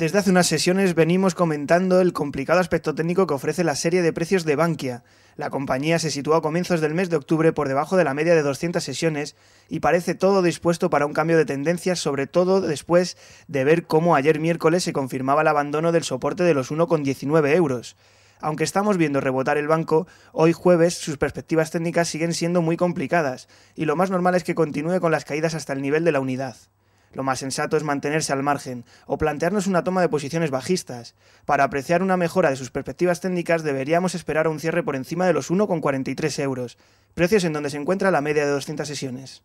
Desde hace unas sesiones venimos comentando el complicado aspecto técnico que ofrece la serie de precios de Bankia. La compañía se sitúa a comienzos del mes de octubre por debajo de la media de 200 sesiones y parece todo dispuesto para un cambio de tendencia, sobre todo después de ver cómo ayer miércoles se confirmaba el abandono del soporte de los 1,19 euros. Aunque estamos viendo rebotar el banco, hoy jueves sus perspectivas técnicas siguen siendo muy complicadas y lo más normal es que continúe con las caídas hasta el nivel de la unidad. Lo más sensato es mantenerse al margen o plantearnos una toma de posiciones bajistas. Para apreciar una mejora de sus perspectivas técnicas deberíamos esperar a un cierre por encima de los 1,43 euros, precios en donde se encuentra la media de 200 sesiones.